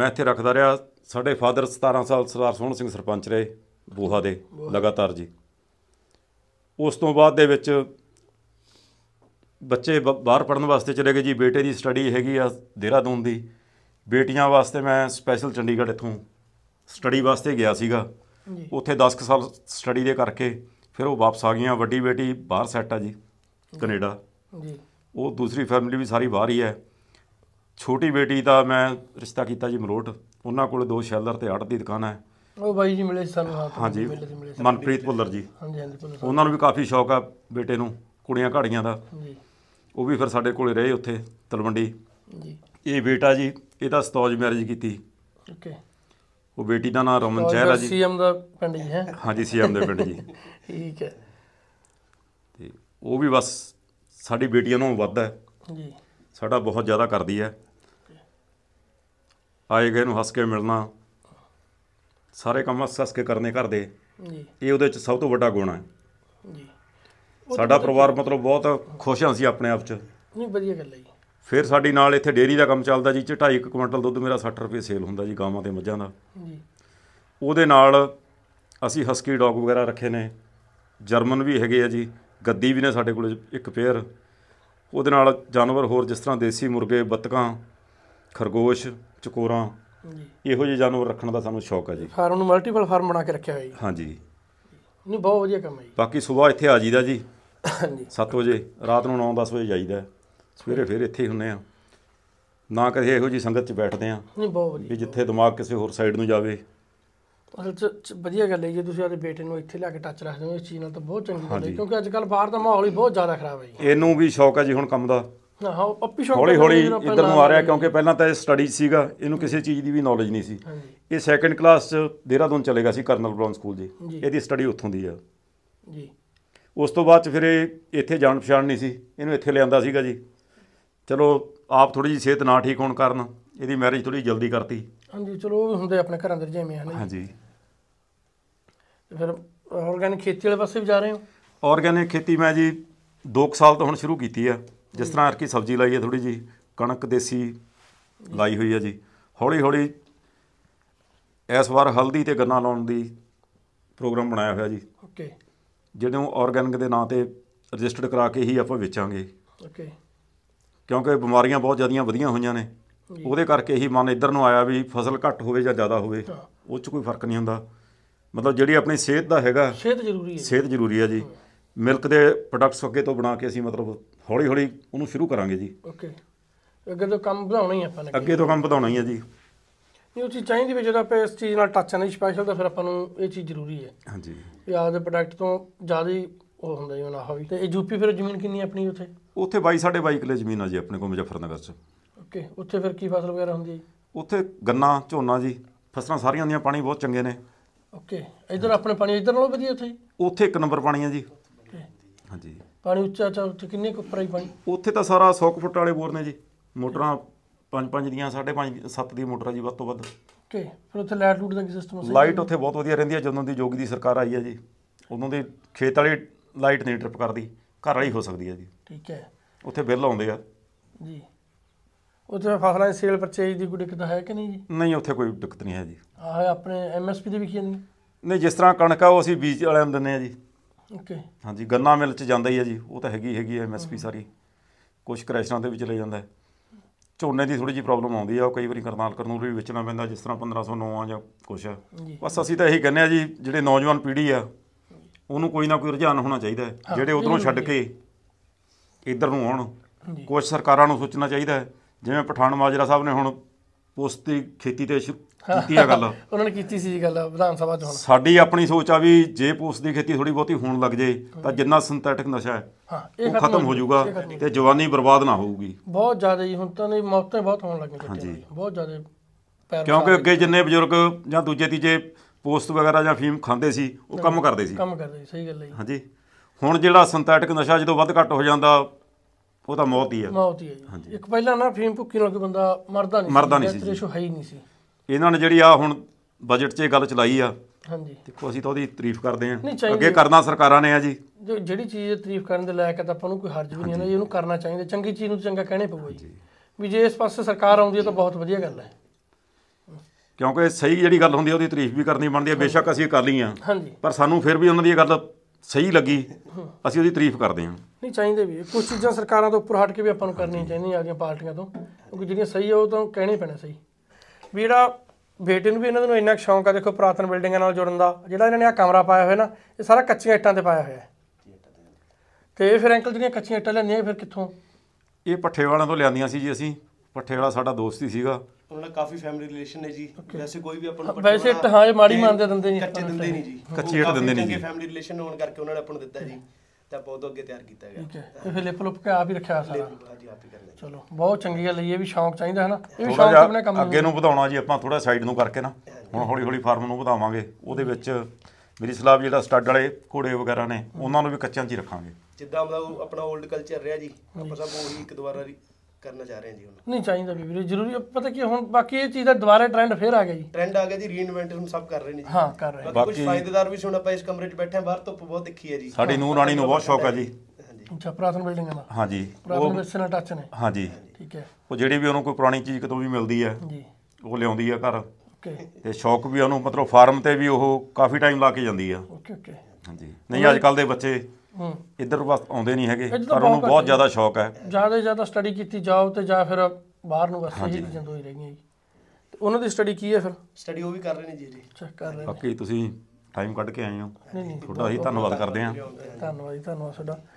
Speaker 2: ਮੈਂ ਇੱਥੇ ਰੱਖਦਾ ਰਿਹਾ ਸਾਡੇ ਫਾਦਰ 17 ਸਾਲ ਸਰਦਾਰ ਸੋਹਣ ਸਿੰਘ ਸਰਪੰਚ ਰਹੇ ਬੋਹਾ ਦੇ ਲਗਾਤਾਰ ਜੀ ਉਸ ਤੋਂ ਬਾਅਦ ਦੇ ਵਿੱਚ ਬੱਚੇ ਬਾਹਰ ਪੜਨ ਵਾਸਤੇ ਚਲੇ ਗਏ ਜੀ ਬੇਟੇ ਦੀ ਸਟੱਡੀ ਹੈਗੀ ਆ ਦੇਹਰਾਦੂਨ ਦੀ ਬੇਟੀਆਂ ਵਾਸਤੇ ਮੈਂ ਸਪੈਸ਼ਲ ਚੰਡੀਗੜ੍ਹ ਇੱਥੋਂ ਸਟੱਡੀ ਵਾਸਤੇ ਗਿਆ ਸੀਗਾ ਉੱਥੇ 10 ਸਾਲ ਸਟੱਡੀ ਦੇ ਕਰਕੇ ਫਿਰ ਉਹ ਵਾਪਸ ਆ ਗਈਆਂ ਵੱਡੀ ਬੇਟੀ ਬਾਹਰ ਸੈੱਟ ਆ ਜੀ ਕੈਨੇਡਾ ਜੀ ਉਹ ਦੂਸਰੀ ਫੈਮਿਲੀ ਵੀ ਸਾਰੀ ਬਾਹਰ ਹੀ ਹੈ ਛੋਟੀ ਬੇਟੀ ਦਾ ਮੈਂ ਰਿਸ਼ਤਾ ਕੀਤਾ ਜੀ ਮਰੋਟ ਉਹਨਾਂ ਕੋਲ ਦੋ ਸ਼ੈਲਰ ਤੇ ਅੜ ਦੀ ਦੁਕਾਨ ਹੈ
Speaker 1: ਉਹ ਬਾਈ ਜੀ ਮਿਲੇ ਸਾਨੂੰ ਹਾਂ ਜੀ ਮਨਪ੍ਰੀਤ ਭੁੱਲਰ ਜੀ ਹਾਂ ਜੀ ਭੁੱਲਰ ਉਹਨਾਂ
Speaker 2: ਨੂੰ ਵੀ ਕਾਫੀ ਸ਼ੌਕ ਆ ਬੇਟੇ ਨੂੰ ਕੁੜੀਆਂ ਘਾੜੀਆਂ ਦਾ ਜੀ ਉਹ ਵੀ ਫਿਰ ਸਾਡੇ ਕੋਲੇ ਰਹੇ ਉੱਥੇ ਤਲਵੰਡੀ ਜੀ ਇਹ ਬੇਟਾ ਜੀ ਇਹਦਾ ਸਤੌਜ ਮੈਰਿਜ ਕੀਤੀ ਓਕੇ ਉਹ ਬੇਟੀ ਦਾ ਨਾਮ ਰਮਨ ਚਹਿਰਾ ਜੀ ਸੀਐਮ
Speaker 1: ਦਾ ਪਿੰਡ ਜੀ ਹੈ ਹਾਂਜੀ ਸੀਐਮ ਦੇ ਪਿੰਡ ਜੀ ਠੀਕ ਹੈ
Speaker 2: ਤੇ ਉਹ ਵੀ ਬਸ ਸਾਡੀ ਬੇਟੀਆਂ ਨੂੰ ਵੱਧਾ ਹੈ ਜੀ ਸਾਡਾ ਬਹੁਤ ਜ਼ਿਆਦਾ ਕਰਦੀ ਹੈ ਆਏ ਗਏ ਨੂੰ ਹੱਸ ਕੇ ਮਿਲਣਾ ਸਾਰੇ ਕੰਮ ਹੱਸ ਕੇ ਕਰਨੇ ਘਰ ਦੇ ਜੀ ਇਹ ਉਹਦੇ ਵਿੱਚ ਸਭ ਤੋਂ ਵੱਡਾ ਗੁਣ ਹੈ
Speaker 1: ਜੀ ਸਾਡਾ ਪਰਿਵਾਰ
Speaker 2: ਮਤਲਬ ਬਹੁਤ ਖੁਸ਼ ਹਾਂ ਸੀ ਆਪਣੇ ਆਪ ਚ
Speaker 1: ਨਹੀਂ ਵਧੀਆ ਗੱਲ ਹੈ ਜੀ
Speaker 2: ਫਿਰ ਸਾਡੀ ਨਾਲ ਇੱਥੇ ਡੇਰੀ ਦਾ ਕੰਮ ਚੱਲਦਾ ਜੀ ਝਟਾਈ ਇੱਕ ਕੁਇੰਟਲ ਦੁੱਧ ਮੇਰਾ 60 ਰੁਪਏ ਸੇਲ ਹੁੰਦਾ ਜੀ ਗਾਵਾਂ ਤੇ ਮੱਝਾਂ ਦਾ ਜੀ ਉਹਦੇ ਨਾਲ ਅਸੀਂ ਹਸਕੀ ਡੌਗ ਵਗੈਰਾ ਰੱਖੇ ਨੇ ਜਰਮਨ ਵੀ ਹੈਗੇ ਆ ਜੀ ਗੱਦੀ ਵੀ ਨੇ ਸਾਡੇ ਕੋਲ ਇੱਕ ਪੇਅਰ ਉਹਦੇ ਨਾਲ ਜਾਨਵਰ ਹੋਰ ਜਿਸ ਤਰ੍ਹਾਂ ਦੇਸੀ ਮੁਰਗੇ ਬੱਤਕਾਂ ਖਰਗੋਸ਼ ਚਕੋਰਾ ਜੀ ਇਹੋ ਜਿਹੇ ਜਾਨਵਰ ਰੱਖਣ ਦਾ ਸਾਨੂੰ ਸ਼ੌਕ ਹੈ ਜੀ ਫਾਰਮ ਨੂੰ
Speaker 1: ਮਲਟੀਪਲ ਫਾਰਮ ਬਣਾ ਕੇ ਰੱਖਿਆ ਹੋਇਆ ਜੀ ਹਾਂਜੀ ਨਹੀਂ ਬਹੁਤ ਵਧੀਆ ਕੰਮ ਹੈ
Speaker 2: ਜੀ ਬਾਕੀ ਸਵੇਰ ਇੱਥੇ ਆ ਜੀਦਾ ਜੀ ਹਾਂਜੀ 7 ਵਜੇ ਰਾਤ ਨੂੰ 9-10 ਵਜੇ ਜਾਈਦਾ ਸਵੇਰੇ ਫਿਰ ਇੱਥੇ ਹੀ ਹੁੰਨੇ ਆ ਨਾ ਕਦੇ ਇਹੋ ਜੀ ਸੰਗਤ 'ਚ ਬੈਠਦੇ ਆ ਨਹੀਂ ਬਹੁਤ ਵਧੀਆ ਵੀ ਜਿੱਥੇ ਦਿਮਾਗ ਕਿਸੇ ਹੋਰ ਸਾਈਡ ਨੂੰ ਜਾਵੇ
Speaker 1: ਅਸਲ 'ਚ ਵਧੀਆ ਗੱਲ ਹੈ ਜੇ ਤੁਸੀਂ ਆਪਣੇ ਬੇਟੇ ਨੂੰ ਇੱਥੇ ਲਿਆ ਕੇ ਟੱਚ ਰੱਖਦੇ ਹੋ ਇਸ ਚੀਜ਼ ਨਾਲ ਤਾਂ ਬਹੁਤ ਚੰਗੀ ਗੱਲ ਹੈ ਕਿਉਂਕਿ ਅੱਜ ਕੱਲ ਬਾਹਰ ਦਾ ਮਾਹੌਲ ਹੀ ਬਹੁਤ ਜ਼ਿਆਦਾ ਖਰਾਬ ਹੈ
Speaker 2: ਜੀ ਇਹਨੂੰ ਵੀ ਸ਼ੌਕ ਹੈ ਜੀ ਹੁਣ ਕੰਮ ਦਾ
Speaker 1: ਹਾਂ ਅੱਪੀ ਸ਼ੌਕ ਹੌਲੀ ਹੌਲੀ ਇੱਧਰ ਨੂੰ ਆ ਰਿਹਾ
Speaker 2: ਕਿਉਂਕਿ ਪਹਿਲਾਂ ਤਾਂ ਇਹ ਸਟੱਡੀ ਸੀਗਾ ਇਹਨੂੰ ਕਿਸੇ ਚੀਜ਼ ਦੀ ਵੀ ਨੌਲੇਜ ਨਹੀਂ ਸੀ ਇਹ ਸੈਕੰਡ ਕਲਾਸ 'ਚ ਦੇਰਾਦੂਨ ਚਲੇਗਾ ਸੀ ਕਰਨਲ ਬ੍ਰਾਊਨ ਸਕੂਲ ਜੀ ਇਹਦੀ ਸਟੱਡੀ ਉੱਥੋਂ ਦੀ ਆ ਜੀ ਉਸ ਤੋਂ ਬਾਅਦ ਫਿਰ ਇਹ ਇੱਥੇ ਜਾਣ ਪਛਾਣ ਨਹੀਂ ਸੀ ਇਹਨੂੰ ਇੱਥੇ ਲਿਆਂਦਾ ਸੀਗਾ ਜੀ ਚਲੋ ਆਪ ਥੋੜੀ ਜੀ ਸਿਹਤ ਨਾ ਠੀਕ ਹੋਣ ਕਾਰਨ ਇਹਦੀ ਮੈਰਿਜ ਥੋੜੀ ਜਲਦੀ ਕਰਤੀ
Speaker 1: ਹਾਂਜੀ ਚਲੋ ਉਹ ਹੁੰਦੇ ਆਪਣੇ ਘਰਾਂ ਦੇ ਜਿਵੇਂ ਹਨ ਹਾਂਜੀ
Speaker 2: ਤੇ
Speaker 1: ਫਿਰ ਆਰਗੈਨਿਕ ਖੇਤੀ ਵਾਲੇ ਪਾਸੇ ਵੀ ਜਾ ਰਹੇ
Speaker 2: ਹੋ ਆਰਗੈਨਿਕ ਖੇਤੀ ਮੈਂ ਜੀ 2 ਸਾਲ ਤੋਂ ਹੁਣ ਸ਼ੁਰੂ ਕੀਤੀ ਆ ਜਿਸ ਤਰ੍ਹਾਂ ਅਰਕੀ ਸਬਜ਼ੀ ਲਾਈ ਹੈ ਥੋੜੀ ਜੀ ਕਣਕ ਦੇਸੀ ਲਾਈ ਹੋਈ ਹੈ ਜੀ ਹੌਲੀ ਹੌਲੀ ਇਸ ਵਾਰ ਹਲਦੀ ਤੇ ਗੰਨਾ ਲਾਉਣ ਦੀ ਪ੍ਰੋਗਰਾਮ ਬਣਾਇਆ ਹੋਇਆ ਜੀ ਓਕੇ ਜਦੋਂ ਆਰਗੈਨਿਕ ਦੇ ਨਾਂ ਤੇ ਰਜਿਸਟਰਡ ਕਰਾ ਕੇ ਹੀ ਆਪਾਂ ਵੇਚਾਂਗੇ ਓਕੇ ਕਿਉਂਕਿ ਬਿਮਾਰੀਆਂ ਬਹੁਤ ਜ਼ਿਆਦੀਆਂ ਵਧੀਆਂ ਹੋਈਆਂ ਨੇ ਉਹਦੇ ਕਰਕੇ ਹੀ ਮਨ ਇੱਧਰ ਨੂੰ ਆਇਆ ਵੀ ਫਸਲ ਘੱਟ ਹੋਵੇ ਜਾਂ ਜ਼ਿਆਦਾ ਹੋਵੇ ਉਹ 'ਚ ਕੋਈ ਫਰਕ ਨਹੀਂ ਹੁੰਦਾ ਮਤਲਬ ਜਿਹੜੀ ਆਪਣੀ ਸਿਹਤ ਦਾ ਹੈਗਾ ਸਿਹਤ ਜ਼ਰੂਰੀ ਹੈ ਸਿਹਤ ਜ਼ਰੂਰੀ ਹੈ ਜੀ ਮਿਲਕ ਦੇ ਪ੍ਰੋਡਕਟਸ ਅੱਗੇ ਤੋਂ ਬਣਾ ਕੇ ਅਸੀਂ ਮਤਲਬ ਹੌਲੀ ਹੌਲੀ ਉਹਨੂੰ ਸ਼ੁਰੂ ਕਰਾਂਗੇ ਜੀ
Speaker 1: ਓਕੇ ਅੱਗੇ ਤੋਂ ਕੰਮ ਵਧਾਉਣਾ ਹੀ ਆਪਾਂ ਨੇ ਅੱਗੇ
Speaker 2: ਤੋਂ ਕੰਮ ਵਧਾਉਣਾ ਹੀ ਹੈ ਜੀ
Speaker 1: ਇਹ ਚੀਜ਼ ਚਾਹੀਦੀ ਵੀ ਜਦੋਂ ਆਪਾਂ ਇਸ ਚੀਜ਼ ਨਾਲ ਟੱਚ ਨਹੀਂ ਸਪੈਸ਼ਲ ਤਾਂ ਫਿਰ ਆਪਾਂ ਨੂੰ ਇਹ ਚੀਜ਼ ਜ਼ਰੂਰੀ ਹੈ ਹਾਂਜੀ ਯਾਦ ਪ੍ਰੋਡਕਟ ਤੋਂ ਜ਼ਿਆਦਾ ਉਹ ਹੁੰਦਾ ਜੀ ਮਨਾਹਾ ਵੀ ਤੇ ਇਹ
Speaker 2: ਯੂਪੀ ਫਿਰ ਜ਼ਮੀਨ ਕਿੰਨੀ ਆਪਣੀ ਉੱਥੇ ਉੱਥੇ 22 ਸਾਡੇ 22 ਕਿੱਲੇ ਜ਼ਮੀਨ ਆ ਜੀ ਆਪਣੇ ਕੋਲ ਮੁਜ਼ੱਫਰਨਗਰ 'ਚ
Speaker 1: ਓਕੇ ਉੱਥੇ ਫਿਰ ਕੀ ਫਸਲ ਵਗੈਰਾ ਹੁੰਦੀ ਹੈ
Speaker 2: ਉੱਥੇ ਗੰਨਾ ਝੋਨਾ ਜੀ ਫਸਲਾਂ ਸਾਰੀਆਂ ਹੁੰਦੀਆਂ ਪਾਣੀ ਬਹੁਤ ਚੰਗੇ ਨੇ
Speaker 1: ਓਕੇ ਇਧਰ ਆਪਣੇ ਪਾਣੀ ਇਧਰ ਨਾਲੋਂ ਵਧੀਆ ਉੱਥੇ
Speaker 2: ਉੱਥੇ ਇੱਕ ਨੰਬਰ ਪਾਣੀ ਆ ਜੀ ਹਾਂਜੀ
Speaker 1: ਪਾਣੀ ਉੱਚਾ ਚਾ ਉੱਥੇ ਕਿੰਨੇ ਕੁ ਉੱਪਰ ਹੀ ਪਾਣੀ
Speaker 2: ਉੱਥੇ ਤਾਂ ਸਾਰਾ 100 ਫੁੱਟ ਵਾਲੇ ਬੋਰ ਨੇ ਜੀ ਮੋਟਰਾਂ 5-5 ਦੀਆਂ 5.5 7 ਦੀ ਮੋਟਰਾਂ ਜੀ ਵੱਧ ਤੋਂ ਵੱਧ
Speaker 1: ਓਕੇ ਫਿਰ ਉੱਥੇ ਲਾਈਟ ਲੂਟ ਦਾ ਕੀ ਸਿਸਟਮ ਹੈ ਲਾਈਟ ਉੱਥੇ
Speaker 2: ਬਹੁਤ ਵਧੀਆ ਰਹਿੰਦੀ ਹੈ ਜਦੋਂ ਦੀ ਜੋਗੀ ਦੀ ਸਰਕਾਰ ਆਈ ਹੈ ਜੀ ਉਹਨਾਂ ਦੇ ਖੇਤ ਵਾਲੇ ਲਾਈਟ ਨਹੀਂ ਟ੍ਰਿਪ ਕਰਦੀ ਘਰ ਵਾਲੀ ਹੋ ਸਕਦੀ ਹੈ ਜੀ ਠੀਕ ਹੈ ਉੱਥੇ ਬਿੱਲ ਆਉਂਦੇ ਆ
Speaker 1: ਜੀ ਉੱਥੇ ਫਸਲਾਂ ਦੀ ਸੇਲ ਪਰਚੇਜ ਦੀ ਕੋਈ ਦਿੱਕਤ ਹੈ ਕਿ ਨਹੀਂ ਜੀ
Speaker 2: ਨਹੀਂ ਉੱਥੇ ਕੋਈ ਦਿੱਕਤ ਨਹੀਂ ਹੈ ਜੀ
Speaker 1: ਆਹ ਆਪਣੇ ਐਮਐਸਪੀ ਦੇ ਵੀ ਕੀ ਨਹੀਂ
Speaker 2: ਨਹੀਂ ਜਿਸ ਤਰ੍ਹਾਂ ਕਣਕ ਆ ਉਹ ਅਸੀਂ ਬੀਜ ਵਾਲਿਆਂ ਨੂੰ ਦਿੰਨੇ ਆ ਜੀ ਓਕੇ ਹਾਂਜੀ ਗੰਨਾ ਮਿਲ ਚ ਜਾਂਦਾ ਹੀ ਹੈ ਜੀ ਉਹ ਤਾਂ ਹੈਗੀ ਹੈਗੀ ਐਮਐਸਪੀ ਸਾਰੀ ਕੁਝ ਕ੍ਰੈਸ਼ਰਾਂ ਦੇ ਵਿੱਚ ਲੈ ਜਾਂਦਾ ਝੋਨੇ ਦੀ ਥੋੜੀ ਜੀ ਪ੍ਰੋਬਲਮ ਆਉਂਦੀ ਆ ਉਹ ਕਈ ਵਾਰੀ ਕਰਨਾਲ ਕਰਨੂਰ ਵੀ ਵੇਚਣਾ ਪੈਂਦਾ ਜਿਸ ਤਰ੍ਹਾਂ 1509 ਆ ਜਾਂ ਕੁਛ ਆ ਬਸ ਅਸੀਂ ਤਾਂ ਇਹੀ ਕਹਿੰਨੇ ਆ ਜੀ ਜਿਹੜੇ ਨੌਜਵਾਨ ਪੀੜ੍ਹੀ ਆ ਉਹਨੂੰ ਕੋਈ ਨਾ ਕੋਈ ਰੁਝਾਨ ਹੋਣਾ ਚਾਹੀਦਾ ਹੈ ਜਿਹੜੇ ਉਧਰੋਂ ਛੱਡ ਕੇ ਇੱਧਰ ਨੂੰ ਆਉਣ ਕੁਝ ਸਰਕਾਰਾਂ ਨੂੰ ਸੋਚਣਾ ਚਾਹੀਦਾ ਹੈ ਜਿਵੇਂ ਪਠਾਨ ਮਾਜਰਾ ਸਾਹਿਬ ਨੇ ਹੁਣ ਪੋਸਤੀ ਖੇਤੀ ਤੇ ਕੀਤੀ ਆ ਗੱਲ
Speaker 1: ਉਹਨਾਂ ਨੇ ਕੀਤੀ ਸੀ ਗੱਲ ਵਿਧਾਨ ਸਭਾ ਚ ਹੁਣ
Speaker 2: ਸਾਡੀ ਆਪਣੀ ਸੋਚ ਆ ਵੀ ਜੇ ਪੋਸਤ ਦੀ ਖੇਤੀ ਥੋੜੀ ਬਹੁਤੀ ਹੋਣ ਲੱਗ ਜੇ ਤਾਂ ਜਿੰਨਾ ਸਿੰਥੈਟਿਕ ਨਸ਼ਾ ਹੈ
Speaker 1: ਉਹ ਖਤਮ ਹੋ ਜਾਊਗਾ ਤੇ
Speaker 2: ਜਵਾਨੀ ਬਰਬਾਦ ਨਾ ਹੋਊਗੀ
Speaker 1: ਬਹੁਤ ਜ਼ਿਆਦਾ ਜੀ ਹੁਣ ਤਾਂ ਇਹ ਮੌਤਾਂ ਬਹੁਤ ਹੋਣ ਲੱਗੀਆਂ ਬਹੁਤ ਜ਼ਿਆਦਾ ਕਿਉਂਕਿ ਅੱਗੇ ਜਿੰਨੇ
Speaker 2: ਬਜ਼ੁਰਗ ਜਾਂ ਦੂਜੇ ਤੀਜੇ ਪੋਸਟ ਵਗੈਰਾ ਜਾਂ ਫੀਮ ਖਾਂਦੇ ਸੀ ਉਹ ਕੰਮ ਕਰਦੇ ਸੀ ਕੰਮ
Speaker 1: ਕਰਦੇ ਸਹੀ ਗੱਲ ਹੈ ਜੀ
Speaker 2: ਹਾਂਜੀ ਹੁਣ ਜਿਹੜਾ ਸਿੰਥੈਟਿਕ ਨਸ਼ਾ ਜਦੋਂ ਵੱਧ ਘੱਟ ਹੋ ਜਾਂਦਾ ਉਹ ਤਾਂ ਮੌਤ ਹੀ ਹੈ ਮੌਤ ਹੀ ਹੈ ਜੀ
Speaker 1: ਇੱਕ ਪਹਿਲਾਂ ਨਾ ਫੀਮ ਭੁੱਕੀ ਨਾਲ ਕੋਈ ਬੰਦਾ ਮਰਦਾ ਨਹੀਂ ਮਰਦਾ ਨਹੀਂ ਸੀ ਰੇਸ਼ੋ ਹੈ ਹੀ ਨਹੀਂ ਸੀ
Speaker 2: ਇਹਨਾਂ ਨੇ ਜਿਹੜੀ ਆ ਹੁਣ ਬਜਟ 'ਚ ਇਹ ਗੱਲ ਚਲਾਈ ਆ ਹਾਂਜੀ ਦੇਖੋ ਅਸੀਂ ਤਾਂ ਉਹਦੀ ਤਾਰੀਫ ਕਰਦੇ ਆਂ ਅੱਗੇ ਕਰਨਾ ਸਰਕਾਰਾਂ ਨੇ ਆ ਜੀ
Speaker 1: ਜਿਹੜੀ ਚੀਜ਼ ਤਾਰੀਫ ਕਰਨ ਦੇ ਲਾਇਕ ਹੈ ਤਾਂ ਆਪਾਂ ਨੂੰ ਕੋਈ ਹਰਜ ਵੀ ਨਹੀਂ ਹੈ ਇਹਨੂੰ ਕਰਨਾ ਚਾਹੀਦਾ ਚੰਗੀ ਚੀਜ਼ ਨੂੰ ਚੰਗਾ ਕਹਿਣੇ ਪਊਗਾ ਜੀ ਵੀ ਜੇ ਇਸ ਪਾਸੇ ਸਰਕਾਰ ਆਉਂਦੀ ਹੈ ਤਾਂ ਬਹੁਤ ਵਧੀਆ ਗੱਲ ਹੈ
Speaker 2: ਕਿਉਂਕਿ ਸਹੀ ਜਿਹੜੀ ਗੱਲ ਹੁੰਦੀ ਹੈ ਉਹਦੀ ਤਾਰੀਫ ਵੀ ਕਰਨੀ ਬਣਦੀ ਹੈ ਬੇਸ਼ੱਕ ਅਸੀਂ ਕਰ ਲਈ ਆ ਹਾਂਜੀ ਪਰ ਸਾਨੂੰ ਫਿਰ ਵੀ ਉਹਨਾਂ ਦੀ ਇਹ ਗੱਲ ਸਹੀ ਲੱਗੀ ਅਸੀਂ ਉਹਦੀ ਤਾਰੀਫ ਕਰਦੇ ਹਾਂ
Speaker 1: ਨਹੀਂ ਚਾਹੀਦੇ ਵੀ ਕੁਝ ਚੀਜ਼ਾਂ ਸਰਕਾਰਾਂ ਤੋਂ ਉੱਪਰ ਹਟ ਕੇ ਵੀ ਆਪਾਂ ਨੂੰ ਕਰਨੀਆਂ ਚਾਹੀਦੀਆਂ ਆਗੀਆਂ ਪਾਰਟੀਆਂ ਤੋਂ ਕਿਉਂਕਿ ਜਿਹੜੀਆਂ ਸਹੀ ਆ ਉਹ ਤਾਂ ਕਹਿਣੇ ਪੈਣਾ ਸਹੀ ਵੀ ਜਿਹੜਾ ਬੇਟੇ ਨੂੰ ਵੀ ਇਹਨਾਂ ਨੂੰ ਇੰਨਾ ਸ਼ੌਂਕ ਆ ਦੇਖੋ ਪ੍ਰਾਤਨ ਬਿਲਡਿੰਗਾਂ ਨਾਲ ਜੁੜਨ ਦਾ ਜਿਹੜਾ ਇਹਨਾਂ ਨੇ ਆ ਕਮਰਾ ਪਾਇਆ ਹੋਇਆ ਨਾ ਇਹ ਸਾਰਾ ਕੱਚੀਆਂ ਇੱਟਾਂ ਤੇ ਪਾਇਆ ਹੋਇਆ ਹੈ ਤੇ ਫਿਰ
Speaker 2: ਅੰਕਲ ਜਿਹੜੀਆਂ ਕੱਚੀਆਂ ਇੱਟਾਂ ਲੈਣੀਆਂ ਫਿਰ ਕਿੱਥੋਂ ਇਹ ਪੱਠੇ ਵਾਲਿਆਂ ਤੋਂ ਲਿਆਂਦੀਆਂ ਸੀ ਜੀ ਅਸੀਂ ਪੱਠੇ ਵਾਲਾ ਸਾਡਾ ਦੋਸਤ ਹੀ ਸੀਗਾ
Speaker 3: ਉਹਨਾਂ ਦਾ ਕਾਫੀ ਫੈਮਿਲੀ ਰਿਲੇਸ਼ਨ ਹੈ ਜੀ ਵੈਸੇ ਕੋਈ ਵੀ ਆਪਾਂ ਨੂੰ ਵੈਸੇ ਟਹਾਂ ਜੇ ਮਾੜੀ ਮੰਨਦੇ ਦਿੰਦੇ ਨਹੀਂ ਕੱਚੇ ਦਿੰਦੇ ਨਹੀਂ ਜੀ
Speaker 2: ਕੱਚੇ ਹਟ ਦਿੰਦੇ ਨਹੀਂ ਜੀ
Speaker 3: ਫੈਮਿਲੀ ਰਿਲੇਸ਼ਨ ਹੋਣ ਕਰਕੇ ਉਹਨਾਂ ਨੇ ਆਪਾਂ ਨੂੰ ਦਿੱਤਾ ਜੀ ਤਾਂ ਬਹੁਤ ਅੱਗੇ ਤਿਆਰ ਕੀਤਾ
Speaker 1: ਗਿਆ ਤੇ ਫਿਰ ਲਿਪਲੁਪ ਕੇ ਆਪ ਹੀ ਰੱਖਿਆ ਸਾਰਾ ਚਲੋ ਬਹੁਤ ਚੰਗੀ ਗੱਲ ਹੈ ਇਹ ਵੀ ਸ਼ੌਂਕ ਚਾਹੀਦਾ ਹੈ ਨਾ ਇਹ ਵੀ ਸ਼ੌਂਕ ਆਪਣੇ ਕੰਮ ਅੱਗੇ ਨੂੰ
Speaker 2: ਵਧਾਉਣਾ ਜੀ ਆਪਾਂ ਥੋੜਾ ਸਾਈਡ ਨੂੰ ਕਰਕੇ ਨਾ ਹੁਣ ਹੌਲੀ ਹੌਲੀ ਫਾਰਮ ਨੂੰ ਵਧਾਵਾਂਗੇ ਉਹਦੇ ਵਿੱਚ ਮੇਰੀ ਸਲਾਹ ਜਿਹੜਾ ਸਟੱਡ ਵਾਲੇ ਘੋੜੇ ਵਗੈਰਾ ਨੇ ਉਹਨਾਂ ਨੂੰ ਵੀ ਕੱਚਿਆਂ 'ਚ ਹੀ ਰੱਖਾਂਗੇ
Speaker 3: ਜਿੱਦਾਂ ਮਤਲਬ ਆਪਣਾ 올ਡ ਕਲਚਰ ਰਿਹਾ ਜੀ ਆਪਾਂ ਸਭ ਉਹੀ ਇੱਕ ਦੁਬਾਰਾ ਕਰਨਾ ਚਾਹ ਰਹੇ ਜੀ ਹੁਣ
Speaker 1: ਨਹੀਂ ਚਾਹੀਦਾ ਵੀ ਵੀਰੇ ਜ਼ਰੂਰੀ ਪਤਾ ਕੀ ਹੁਣ ਬਾਕੀ ਇਹ ਚੀਜ਼ ਦਾ ਦੁਬਾਰਾ ਟ੍ਰੈਂਡ ਫੇਰ ਆ ਗਿਆ ਜੀ
Speaker 3: ਟ੍ਰੈਂਡ ਆ ਗਿਆ ਜੀ ਰੀਇਨਵੈਂਟ ਹੁਣ ਸਭ ਕਰ ਰਹੇ ਨੇ ਜੀ ਹਾਂ
Speaker 1: ਕਰ
Speaker 2: ਰਹੇ ਬਾਕੀ ਕੁਝ ਫਾਇਦੇਦਾਰ
Speaker 3: ਵੀ ਹੁਣ ਆਪਾਂ ਇਸ ਕਮਰੇ 'ਚ ਬੈਠੇ ਹਾਂ ਬਾਹਰ ਧੁੱਪ ਬਹੁਤ ਤਿੱਖੀ ਹੈ ਜੀ ਸਾਡੀ ਨੂਰ ਰਾਣੀ ਨੂੰ ਬਹੁਤ ਸ਼ੌਕ ਹੈ
Speaker 2: ਜੀ
Speaker 1: ਅੱਛਾ ਪ੍ਰਾਥਮਿਕ ਬਿਲਡਿੰਗ ਦਾ
Speaker 2: ਹਾਂਜੀ ਪ੍ਰਾਥਮਿਕ ਬਿਲਡਿੰਗ ਨਾਲ ਟੱਚ ਨੇ ਹਾਂਜੀ ਠੀਕ ਹੈ ਉਹ ਜਿਹੜੀ ਵੀ ਉਹਨੂੰ ਕੋਈ ਪੁਰਾਣੀ ਚੀਜ਼ ਕਿਤੋਂ ਵੀ ਮਿਲਦੀ ਹੈ ਜੀ ਉਹ ਲਿਆਉਂਦੀ ਆ ਘਰ ਓਕੇ ਤੇ ਸ਼ੌਕ ਵੀ ਉਹਨੂੰ ਮਤਲਬ ਫਾਰਮ ਤੇ ਵੀ ਉਹ ਕਾਫੀ ਟਾਈਮ ਲਾ ਕੇ ਜਾਂਦੀ ਆ ਓਕੇ ਓਕੇ ਹਾਂਜੀ ਨਹੀਂ ਅੱਜ ਕੱਲ ਦੇ ਬੱਚੇ ਇੱਧਰ ਬਸ ਆਉਂਦੇ ਨਹੀਂ ਹੈਗੇ ਪਰ ਉਹਨੂੰ ਬਹੁਤ ਜ਼ਿਆਦਾ ਸ਼ੌਕ ਹੈ
Speaker 1: ਜ਼ਿਆਦਾ ਜ਼ਿਆਦਾ ਸਟੱਡੀ ਕੀਤੀ ਜਾਓ ਤੇ ਜਾਂ ਫਿਰ ਬਾਹਰ ਨੂੰ ਬਸ ਹੀ ਚੀਜ਼ਾਂ ਹੀ ਰਹਿ ਜੀ ਉਹਨਾਂ ਦੀ ਸਟੱਡੀ ਕੀ ਹੈ ਫਿਰ ਸਟੱਡੀ ਉਹ ਵੀ ਕਰ ਰਹੇ ਨੇ ਜੀ ਜੀ ਚੈੱਕ ਕਰ ਰਹੇ ਨੇ ਬਾਕੀ
Speaker 2: ਤੁਸੀਂ ਟਾਈਮ ਕੱਢ ਕੇ ਆਏ ਹੋ ਨਹੀਂ ਨਹੀਂ ਥੋੜਾ ਅਸੀਂ ਧੰਨਵਾਦ ਕਰਦੇ ਹਾਂ
Speaker 1: ਧੰਨਵਾਦ ਜੀ ਧੰਨਵਾਦ ਤੁਹਾਡਾ